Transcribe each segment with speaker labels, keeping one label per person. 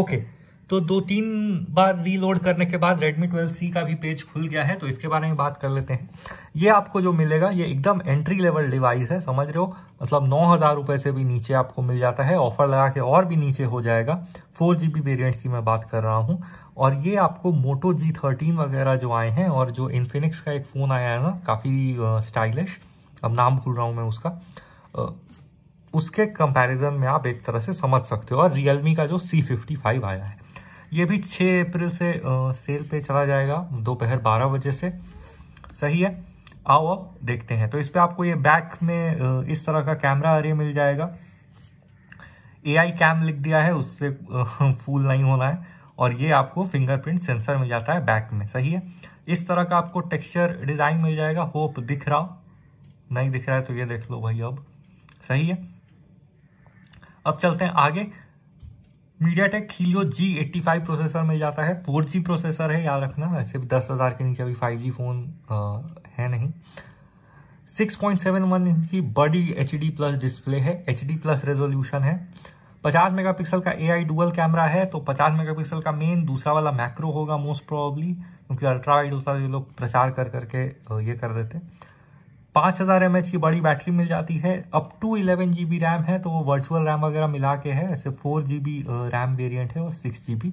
Speaker 1: okay तो दो तीन बार रीलोड करने के बाद Redmi 12C का भी पेज खुल गया है तो इसके बारे में बात कर लेते हैं ये आपको जो मिलेगा ये एकदम एंट्री लेवल डिवाइस है समझ रहे हो मतलब नौ हज़ार रुपये से भी नीचे आपको मिल जाता है ऑफर लगा के और भी नीचे हो जाएगा फोर जी बी वेरियंट की मैं बात कर रहा हूँ और ये आपको मोटो जी थर्टीन वगैरह जो आए हैं और जो इन्फिनिक्स का एक फ़ोन आया है ना काफ़ी स्टाइलिश अब नाम भूल रहा हूँ मैं उसका उसके कंपैरिजन में आप एक तरह से समझ सकते हो और रियलमी का जो सी फिफ्टी फाइव आया है ये भी 6 अप्रैल से आ, सेल पे चला जाएगा दोपहर 12 बजे से सही है आओ अब देखते हैं तो इस पर आपको ये बैक में आ, इस तरह का कैमरा अरे मिल जाएगा ए कैम लिख दिया है उससे आ, फूल नहीं होना है और ये आपको फिंगरप्रिंट सेंसर मिल जाता है बैक में सही है इस तरह का आपको टेक्सचर डिज़ाइन मिल जाएगा होप दिख रहा नहीं दिख रहा है तो ये देख लो भाई अब सही है अब चलते हैं आगे MediaTek Helio G eighty five processor मिल जाता है फोर जी प्रोसेसर है याद रखना वैसे भी दस हज़ार के नीचे अभी फाइव जी फ़ोन है नहीं six point seven one inch की बड़ी एच डी प्लस डिस्प्ले है एच डी प्लस रेजोल्यूशन है पचास मेगापिक्सल का ए आई डुअल कैमरा है तो पचास मेगापिक्सल का मेन दूसरा वाला मैक्रो होगा मोस्ट प्रोबली क्योंकि अल्ट्रा वाइड होता है जो लोग प्रचार कर करके ये कर देते हैं पाँच हज़ार एम की बड़ी बैटरी मिल जाती है अप टू इलेवन जी बी रैम है तो वो वर्चुअल रैम वगैरह मिला के है ऐसे फोर जी बी रैम वेरियंट है और सिक्स जी बी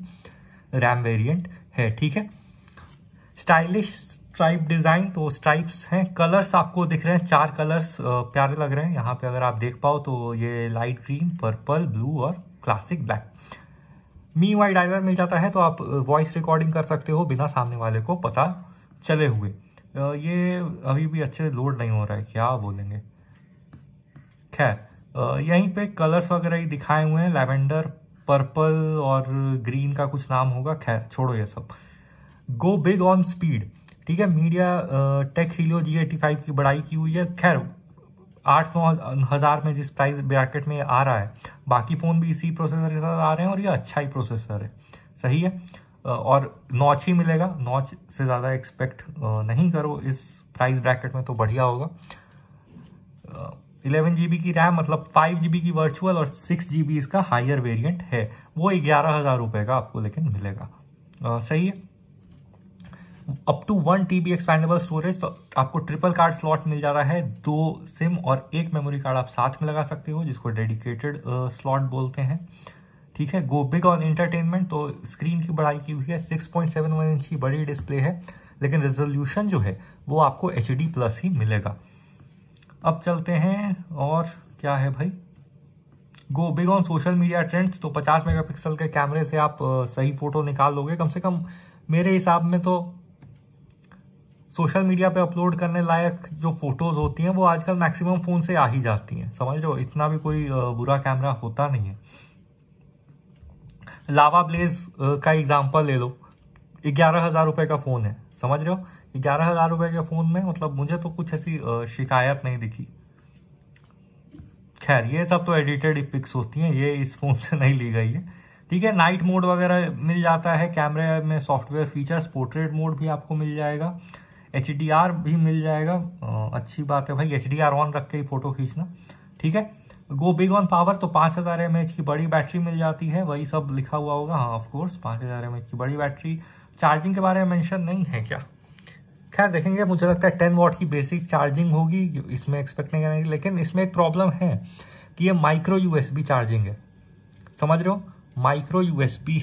Speaker 1: रैम वेरियंट है ठीक है स्टाइलिश स्ट्राइप डिज़ाइन तो स्ट्राइप्स हैं कलर्स आपको दिख रहे हैं चार कलर्स प्यारे लग रहे हैं यहाँ पे अगर आप देख पाओ तो ये लाइट ग्रीन पर्पल ब्लू और classic black MIUI dialer मिल जाता है तो आप वॉइस रिकॉर्डिंग कर सकते हो बिना सामने वाले को पता चले हुए ये अभी भी अच्छे लोड नहीं हो रहा है क्या बोलेंगे खैर यहीं पे कलर्स वगैरह ही दिखाए हुए हैं लैवेंडर पर्पल और ग्रीन का कुछ नाम होगा खैर छोड़ो ये सब गो बिग ऑन स्पीड ठीक है MediaTek Helio G eighty five की बढ़ाई की हुई है खैर आठ नौ हज़ार में जिस प्राइस ब्रैकेट में आ रहा है बाकी फ़ोन भी इसी प्रोसेसर के साथ आ रहे हैं और ये अच्छा ही प्रोसेसर है सही है और नॉच ही मिलेगा नॉच से ज़्यादा एक्सपेक्ट नहीं करो इस प्राइस ब्रैकेट में तो बढ़िया होगा इलेवन जी की रैम मतलब फाइव जी की वर्चुअल और सिक्स जी इसका हायर वेरिएंट है वो ग्यारह हज़ार रुपये का आपको लेकिन मिलेगा आ, सही है up to one T B expandable storage तो आपको ट्रिपल कार्ड स्लॉट मिल जा रहा है दो सिम और एक मेमोरी कार्ड आप साथ में लगा सकते हो जिसको डेडिकेटेड स्लॉट बोलते हैं ठीक है गो बिग ऑन एंटरटेनमेंट तो स्क्रीन की बढ़ाई की हुई है six point seven one inch की बड़ी डिस्प्ले है लेकिन रेजोल्यूशन जो है वो आपको एच डी प्लस ही मिलेगा अब चलते हैं और क्या है भाई go big on social media trends तो 50 मेगापिक्सल के कैमरे से आप सही फोटो निकाल लोगे कम से कम मेरे हिसाब में तो सोशल मीडिया पे अपलोड करने लायक जो फोटोज होती हैं वो आजकल मैक्सिमम फ़ोन से आ ही जाती हैं समझ लो इतना भी कोई बुरा कैमरा होता नहीं है लावा ब्लेज का एग्जाम्पल ले लो ग्यारह हज़ार रुपये का फ़ोन है समझ रहे हो ग्यारह हज़ार रुपये के फ़ोन में मतलब मुझे तो कुछ ऐसी शिकायत नहीं दिखी खैर ये सब तो एडिटेड पिक्स होती हैं ये इस फ़ोन से नहीं ली गई है ठीक है नाइट मोड वगैरह मिल जाता है कैमरे में सॉफ्टवेयर फीचर्स पोर्ट्रेट मोड भी आपको मिल जाएगा एच भी मिल जाएगा अच्छी बात है भाई एच ऑन रख के ही फ़ोटो खींचना ठीक है गो बिग ऑन पावर तो पाँच हज़ार एम की बड़ी बैटरी मिल जाती है वही सब लिखा हुआ होगा हाँ ऑफकोर्स पाँच हज़ार एम की बड़ी बैटरी चार्जिंग के बारे में मेंशन नहीं है क्या खैर देखेंगे मुझे लगता है टेन वॉट की बेसिक चार्जिंग होगी इसमें एक्सपेक्ट नहीं करेंगे लेकिन इसमें एक प्रॉब्लम है कि ये माइक्रो यू चार्जिंग है समझ रहे हो माइक्रो यू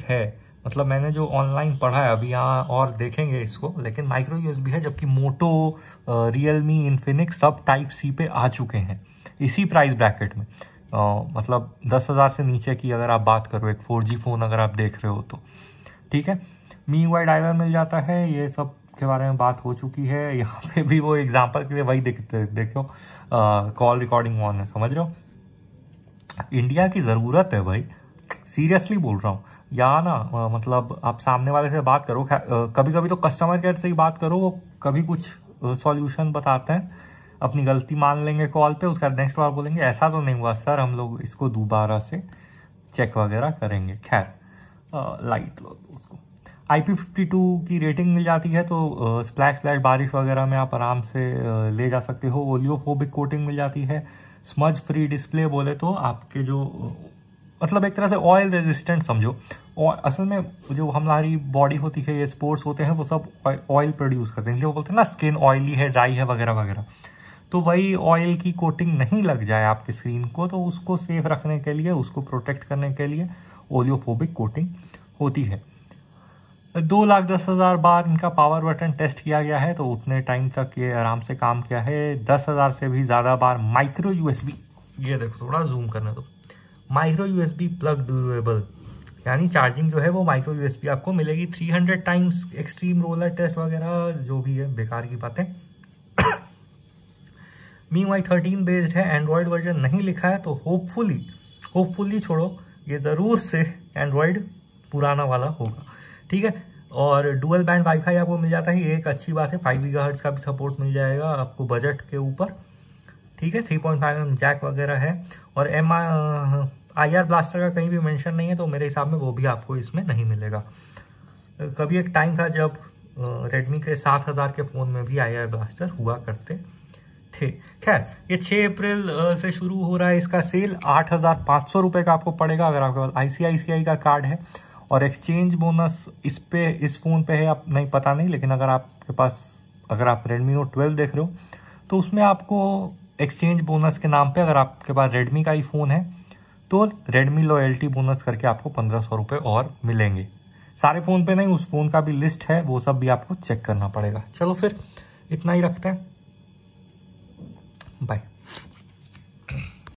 Speaker 1: है मतलब मैंने जो ऑनलाइन पढ़ा है अभी यहाँ और देखेंगे इसको लेकिन माइक्रो यूएसबी है जबकि मोटो रियल मी इन्फिनिक्स सब टाइप सी पे आ चुके हैं इसी प्राइस ब्रैकेट में आ, मतलब दस हज़ार से नीचे की अगर आप बात करो एक फोर जी फ़ोन अगर आप देख रहे हो तो ठीक है मी वाई डाइवर मिल जाता है ये सब के बारे में बात हो चुकी है यहाँ पे भी वो एग्जांपल के लिए वही देखते देखो कॉल रिकॉर्डिंग ऑन है समझ रहे हो इंडिया की ज़रूरत है भाई सीरियसली बोल रहा हूँ या ना आ, मतलब आप सामने वाले से बात करो आ, कभी कभी तो कस्टमर केयर से ही बात करो वो कभी कुछ सॉल्यूशन बताते हैं अपनी गलती मान लेंगे कॉल पे उसका नेक्स्ट बार बोलेंगे ऐसा तो नहीं हुआ सर हम लोग इसको दोबारा से चेक वगैरह करेंगे खैर लाइट लो उसको आई पी फिफ्टी टू की रेटिंग मिल जाती है तो स्प्लैश स्प्लैश बारिश वगैरह में आप आराम से ले जा सकते हो ओलियोफोबिक कोटिंग मिल जाती है स्मज फ्री डिस्प्ले बोले तो आपके जो मतलब एक तरह से ऑयल रेजिस्टेंट समझो और असल में जो हमारी बॉडी होती है ये स्पोर्ट्स होते हैं वो सब ऑयल प्रोड्यूस करते हैं जो बोलते हैं ना स्किन ऑयली है ड्राई है वगैरह वगैरह तो वही ऑयल की कोटिंग नहीं लग जाए आपकी स्क्रीन को तो उसको सेफ रखने के लिए उसको प्रोटेक्ट करने के लिए ओलियोफोबिक कोटिंग होती है दो लाख दस हज़ार बार इनका पावर बटन टेस्ट किया गया है तो उतने टाइम तक ये आराम से काम किया है दस हज़ार से भी ज़्यादा बार माइक्रो यूएसबी ये देखो थोड़ा जूम करने दो माइक्रो यूएसबी प्लग ड्यूरेबल यानी चार्जिंग जो है वो माइक्रो यूएसबी आपको मिलेगी three hundred times extreme roller test वगैरह जो भी है बेकार की बातें मी वाई थर्टीन बेस्ड है एंड्रॉयड वर्जन नहीं लिखा है तो होपफुली होपफुली छोड़ो ये ज़रूर से एंड्रॉयड पुराना वाला होगा ठीक है और डुअल बैंड वाईफाई आपको मिल जाता है ये एक अच्छी बात है फाइव गीगा का भी सपोर्ट मिल जाएगा आपको बजट के ऊपर ठीक है three point five M jack वगैरह है और एम आई आर ब्लास्टर का कहीं भी मेंशन नहीं है तो मेरे हिसाब में वो भी आपको इसमें नहीं मिलेगा कभी एक टाइम था जब रेडमी के सात हज़ार के फ़ोन में भी आई आर ब्लास्टर हुआ करते खैर ये छः अप्रैल से शुरू हो रहा है इसका सेल आठ हज़ार पाँच सौ रुपये का आपको पड़ेगा अगर आपके पास आईसीआईसीआई का कार्ड है और एक्सचेंज बोनस इस पे इस फ़ोन पे है आप नहीं पता नहीं लेकिन अगर आपके पास अगर आप रेडमी नोट ट्वेल्व देख रहे हो तो उसमें आपको एक्सचेंज बोनस के नाम पे अगर आपके पास रेडमी का ही फ़ोन है तो रेडमी लॉयल्टी बोनस करके आपको पंद्रह सौ रुपये और मिलेंगे सारे फ़ोन पे नहीं उस फ़ोन का भी लिस्ट है वो सब भी आपको चेक करना पड़ेगा चलो फिर इतना ही रखते हैं 拜。